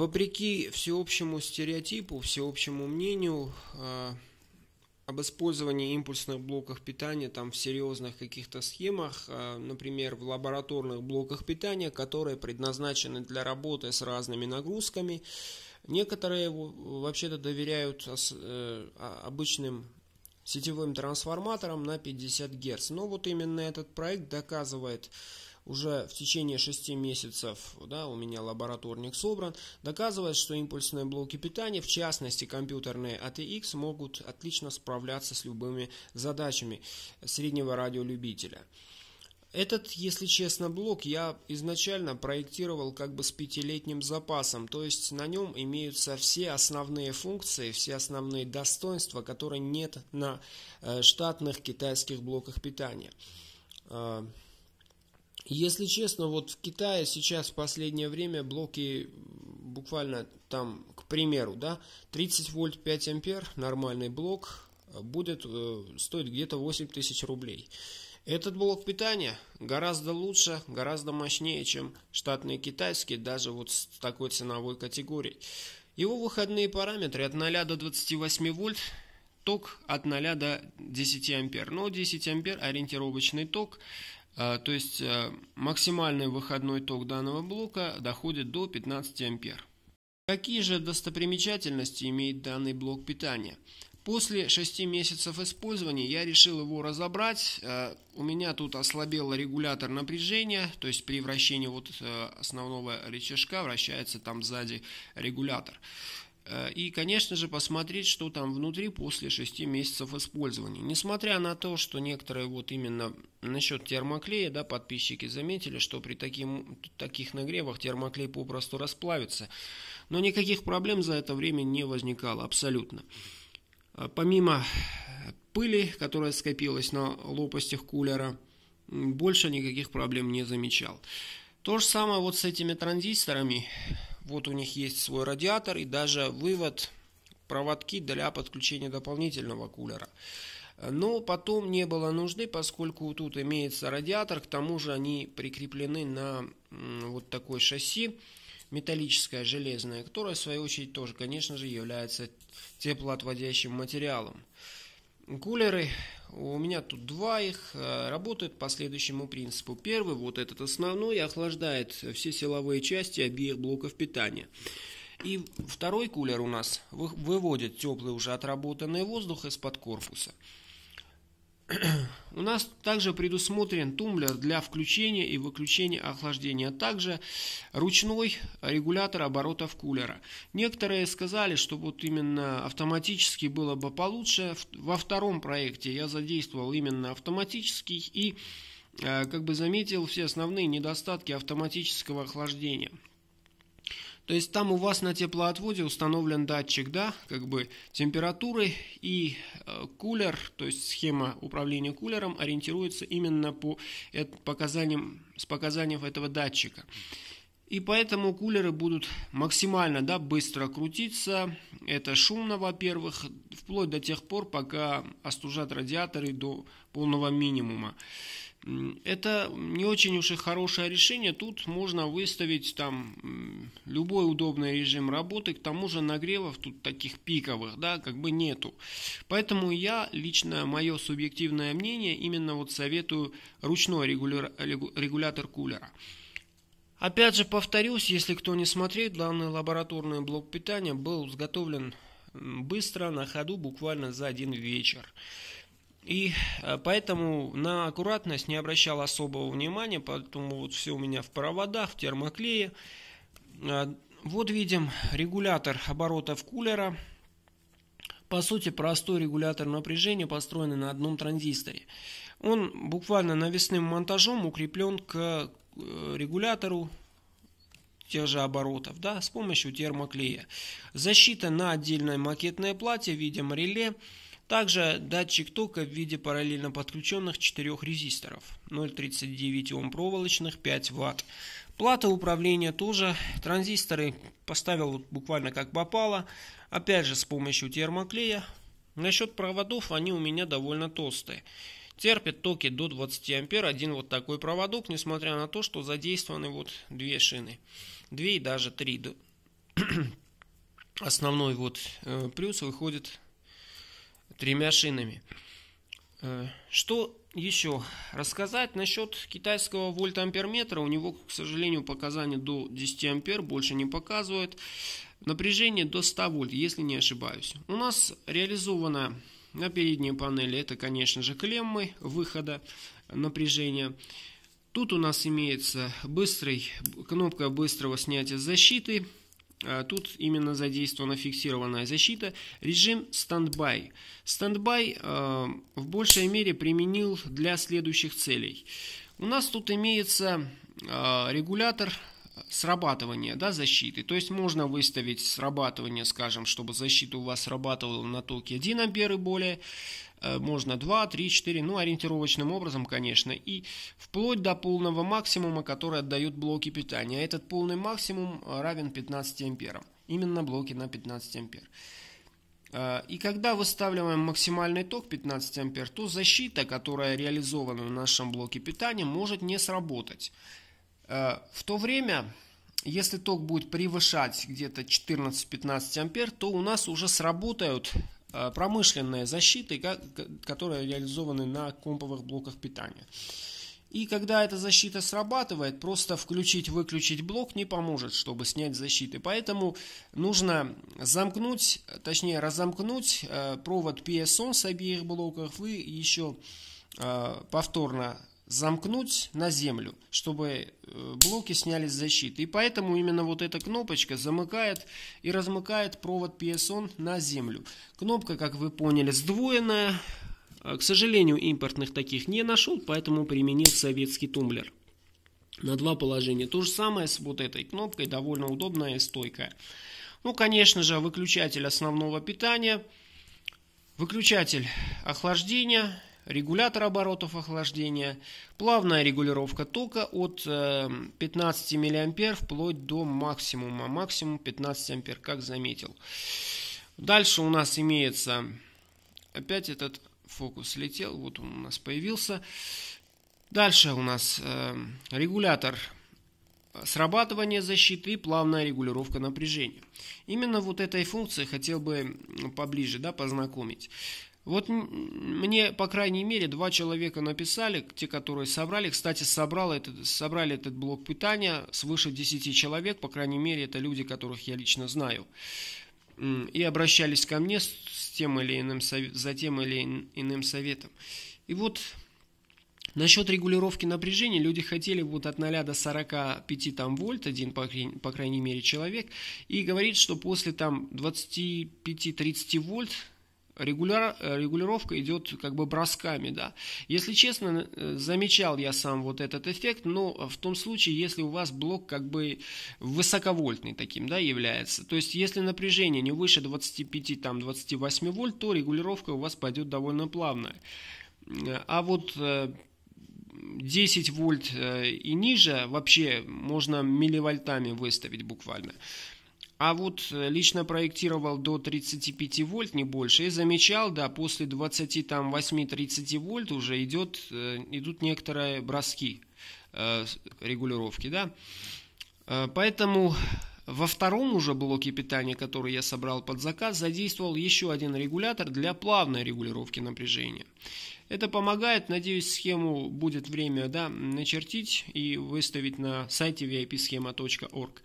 Вопреки всеобщему стереотипу, всеобщему мнению э, об использовании импульсных блоков питания там в серьезных каких-то схемах, э, например, в лабораторных блоках питания, которые предназначены для работы с разными нагрузками, некоторые вообще-то доверяют э, а, обычным сетевым трансформаторам на 50 Гц. Но вот именно этот проект доказывает уже в течение 6 месяцев, да, у меня лабораторник собран, доказывает, что импульсные блоки питания, в частности компьютерные ATX, могут отлично справляться с любыми задачами среднего радиолюбителя. Этот, если честно, блок я изначально проектировал как бы с пятилетним запасом, то есть на нем имеются все основные функции, все основные достоинства, которые нет на э, штатных китайских блоках питания. Э, если честно, вот в Китае сейчас в последнее время блоки буквально там, к примеру, да, 30 вольт 5 ампер, нормальный блок, э, будет э, стоить где-то 8 тысяч рублей. Этот блок питания гораздо лучше, гораздо мощнее, чем штатные китайские, даже вот с такой ценовой категорией. Его выходные параметры от 0 до 28 вольт, ток от 0 до 10 ампер. Но 10 ампер ориентировочный ток, Э, то есть э, максимальный выходной ток данного блока доходит до 15 ампер. Какие же достопримечательности имеет данный блок питания? После 6 месяцев использования я решил его разобрать. Э, у меня тут ослабел регулятор напряжения, то есть при вращении вот основного рычажка вращается там сзади регулятор. Э, и, конечно же, посмотреть, что там внутри после 6 месяцев использования. Несмотря на то, что некоторые вот именно насчет термоклея, да, подписчики заметили, что при таким, таких нагревах термоклей попросту расплавится. Но никаких проблем за это время не возникало абсолютно. Э, помимо пыли, которая скопилась на лопастях кулера, больше никаких проблем не замечал. То же самое вот с этими транзисторами. Вот у них есть свой радиатор и даже вывод проводки для подключения дополнительного кулера. Но потом не было нужды, поскольку тут имеется радиатор, к тому же они прикреплены на вот такой шасси, металлическое, железное, которое в свою очередь тоже, конечно же, является теплоотводящим материалом. Кулеры, у меня тут два их, э, работают по следующему принципу. Первый, вот этот основной, охлаждает все силовые части обеих блоков питания. И второй кулер у нас выводит теплый уже отработанный воздух из-под корпуса. У нас также предусмотрен тумблер для включения и выключения охлаждения, а также ручной регулятор оборотов кулера. Некоторые сказали, что вот именно автоматически было бы получше. Во втором проекте я задействовал именно автоматический и э, как бы заметил все основные недостатки автоматического охлаждения – то есть там у вас на теплоотводе установлен датчик да, как бы температуры и э, кулер, то есть схема управления кулером ориентируется именно по показаниям, с показаниям этого датчика. И поэтому кулеры будут максимально да, быстро крутиться. Это шумно, во-первых, вплоть до тех пор, пока остужат радиаторы до полного минимума. Это не очень уж и хорошее решение. Тут можно выставить там любой удобный режим работы, к тому же нагревов тут таких пиковых, да, как бы нету. Поэтому я лично, мое субъективное мнение, именно вот советую ручной регуляр, регулятор кулера. Опять же повторюсь, если кто не смотрит, данный лабораторный блок питания был изготовлен быстро, на ходу, буквально за один вечер. И э, поэтому на аккуратность не обращал особого внимания, поэтому вот все у меня в проводах, в термоклее. А, вот видим регулятор оборотов кулера. По сути, простой регулятор напряжения, построенный на одном транзисторе. Он буквально навесным монтажом укреплен к э, регулятору тех же оборотов, да, с помощью термоклея. Защита на отдельной макетной плате видим реле, также датчик тока в виде параллельно подключенных четырех резисторов 0,39 Ом проволочных 5 Вт. Плата управления тоже. Транзисторы поставил буквально как попало. Опять же с помощью термоклея. Насчет проводов они у меня довольно толстые. Терпит токи до 20 ампер один вот такой проводок, несмотря на то, что задействованы вот две шины. Две и даже три. Основной вот э, плюс выходит тремя шинами. Э, что еще рассказать насчет китайского вольтамперметра. У него, к сожалению, показания до 10 ампер больше не показывают. Напряжение до 100 вольт, если не ошибаюсь. У нас реализовано на передней панели, это, конечно же, клеммы выхода напряжения. Тут у нас имеется быстрый, кнопка быстрого снятия защиты Э, тут именно задействована фиксированная защита. Режим стандбай. Стандбай э, в большей мере применил для следующих целей. У нас тут имеется э, регулятор срабатывания да, защиты. То есть можно выставить срабатывание, скажем, чтобы защита у вас срабатывала на токе 1 ампер и более. Э, можно 2, 3, 4, ну ориентировочным образом, конечно, и вплоть до полного максимума, который отдают блоки питания. А этот полный максимум э, равен 15 амперам. Именно блоки на 15 ампер. Э, и когда выставляем максимальный ток 15 ампер, то защита, которая реализована в нашем блоке питания, может не сработать. В то время, если ток будет превышать где-то 14-15 ампер, то у нас уже сработают Э, промышленная защиты, которые реализованы на комповых блоках питания. И когда эта защита срабатывает, просто включить-выключить блок не поможет, чтобы снять защиты. Поэтому нужно замкнуть, точнее разомкнуть э, провод PSON с обеих блоков и еще э, повторно замкнуть на землю, чтобы э, блоки сняли с защиты. И поэтому именно вот эта кнопочка замыкает и размыкает провод PSON на землю. Кнопка, как вы поняли, сдвоенная. Э, к сожалению, импортных таких не нашел, поэтому применил советский тумблер на два положения. То же самое с вот этой кнопкой, довольно удобная и стойкая. Ну, конечно же, выключатель основного питания, выключатель охлаждения регулятор оборотов охлаждения, плавная регулировка тока от 15 э, мА вплоть до максимума, максимум 15 А, как заметил. Дальше у нас имеется, опять этот фокус летел, вот он у нас появился. Дальше у нас э, регулятор срабатывания защиты и плавная регулировка напряжения. Именно вот этой функции хотел бы поближе да, познакомить. Вот мне, по крайней мере, два человека написали, те, которые собрали. Кстати, собрал этот, собрали этот блок питания свыше 10 человек, по крайней мере, это люди, которых я лично знаю. И обращались ко мне с тем или иным, за тем или иным советом. И вот Насчет регулировки напряжения люди хотели вот от 0 до 45 там, вольт, один, по, по крайней мере, человек, и говорит, что после там 25-30 вольт регуляр, э, регулировка идет как бы бросками, да. Если честно, э, замечал я сам вот этот эффект, но в том случае, если у вас блок как бы высоковольтный таким, да, является. То есть, если напряжение не выше 25, там, 28 вольт, то регулировка у вас пойдет довольно плавно. А вот 10 э, вольт и ниже вообще можно милливольтами выставить буквально. А вот э, лично проектировал до 35 вольт, не больше, и замечал, да, после 28-30 вольт уже идет, э, идут некоторые броски э, регулировки, да. Поэтому во втором уже блоке питания, который я собрал под заказ, задействовал еще один регулятор для плавной регулировки напряжения. Это помогает, надеюсь, схему будет время да, начертить и выставить на сайте vipschema.org.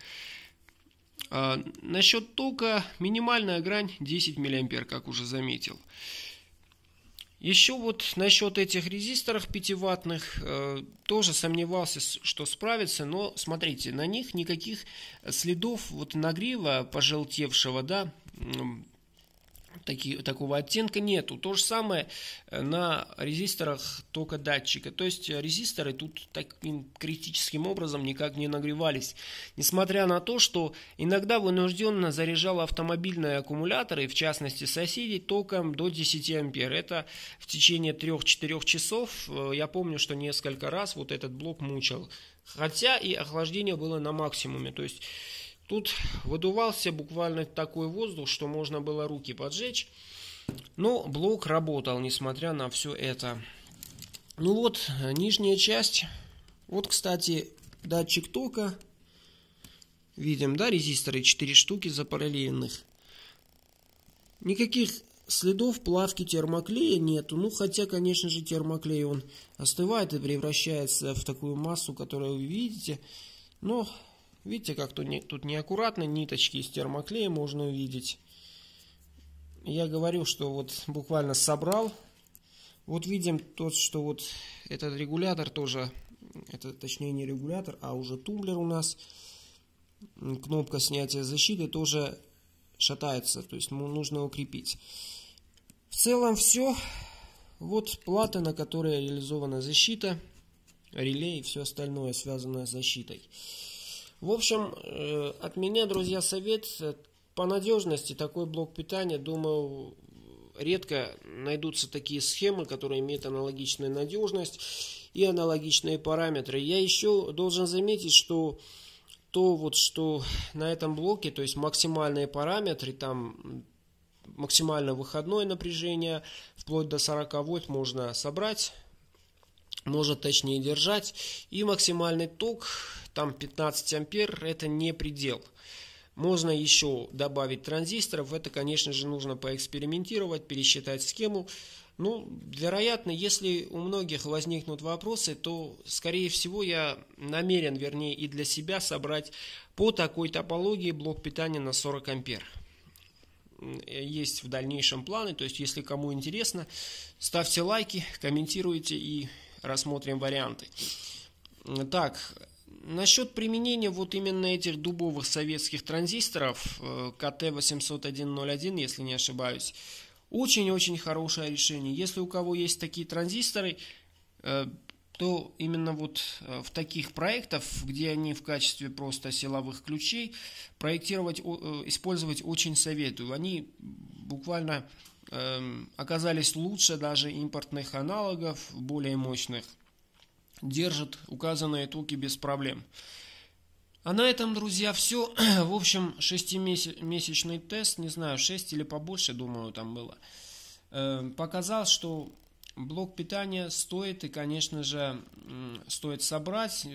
А, насчет тока минимальная грань 10 мА, как уже заметил. Еще вот насчет этих резисторов 5 ваттных э, тоже сомневался, что справится, но смотрите, на них никаких следов вот нагрева пожелтевшего, да, такие, такого оттенка нету. То же самое э, на резисторах тока датчика. То есть э, резисторы тут таким критическим образом никак не нагревались. Несмотря на то, что иногда вынужденно заряжал автомобильные аккумуляторы, в частности соседей, током до 10 ампер. Это в течение 3-4 часов. Э, я помню, что несколько раз вот этот блок мучил. Хотя и охлаждение было на максимуме. То есть Тут выдувался буквально такой воздух, что можно было руки поджечь. Но блок работал, несмотря на все это. Ну вот, э, нижняя часть. Вот, кстати, датчик тока. Видим, да, резисторы 4 штуки запараллельных. Никаких следов плавки термоклея нету. Ну, хотя, конечно же, термоклей, он остывает и превращается в такую массу, которую вы видите. Но Видите, как тут, не, тут неаккуратно ниточки из термоклея можно увидеть. Я говорю, что вот буквально собрал. Вот видим тот, что вот этот регулятор тоже, это точнее не регулятор, а уже тумблер у нас. Кнопка снятия защиты тоже шатается, то есть ему нужно укрепить. В целом все. Вот плата, на которой реализована защита, реле и все остальное, связанное с защитой. В общем, э, от меня, друзья, совет э, по надежности такой блок питания, думаю, редко найдутся такие схемы, которые имеют аналогичную надежность и аналогичные параметры. Я еще должен заметить, что то вот, что на этом блоке, то есть максимальные параметры, там максимально выходное напряжение, вплоть до 40 вольт можно собрать может точнее держать. И максимальный ток, там 15 ампер, это не предел. Можно еще добавить транзисторов, это, конечно же, нужно поэкспериментировать, пересчитать схему. Ну, вероятно, если у многих возникнут вопросы, то, скорее всего, я намерен, вернее, и для себя собрать по такой топологии блок питания на 40 ампер. Есть в дальнейшем планы, то есть, если кому интересно, ставьте лайки, комментируйте и рассмотрим варианты. Так, Насчет применения вот именно этих дубовых советских транзисторов э, КТ-80101, если не ошибаюсь, очень-очень хорошее решение. Если у кого есть такие транзисторы, э, то именно вот э, в таких проектах, где они в качестве просто силовых ключей, проектировать, использовать очень советую. Они буквально эм, оказались лучше даже импортных аналогов, более мощных. Держат указанные токи без проблем. А на этом, друзья, все. В общем, месячный тест, не знаю, 6 или побольше, думаю, там было, эм, показал, что блок питания стоит и, конечно же, стоит собрать.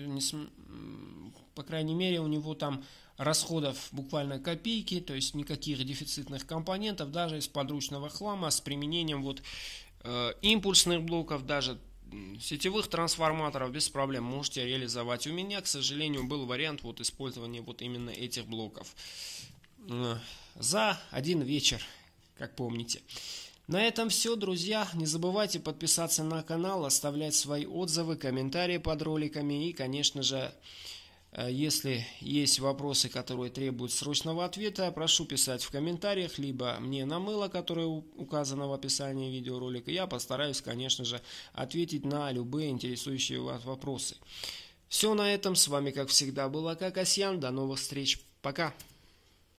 По крайней мере, у него там расходов буквально копейки, то есть никаких дефицитных компонентов, даже из подручного хлама с применением вот э, импульсных блоков, даже сетевых трансформаторов без проблем можете реализовать. У меня, к сожалению, был вариант вот использования вот именно этих блоков э, за один вечер, как помните. На этом все, друзья. Не забывайте подписаться на канал, оставлять свои отзывы, комментарии под роликами и, конечно же, Э, если есть вопросы, которые требуют срочного ответа, прошу писать в комментариях, либо мне на мыло, которое указано в описании видеоролика. Я постараюсь, конечно же, ответить на любые интересующие вас вопросы. Все на этом. С вами, как всегда, был Акакасьян. До новых встреч. Пока.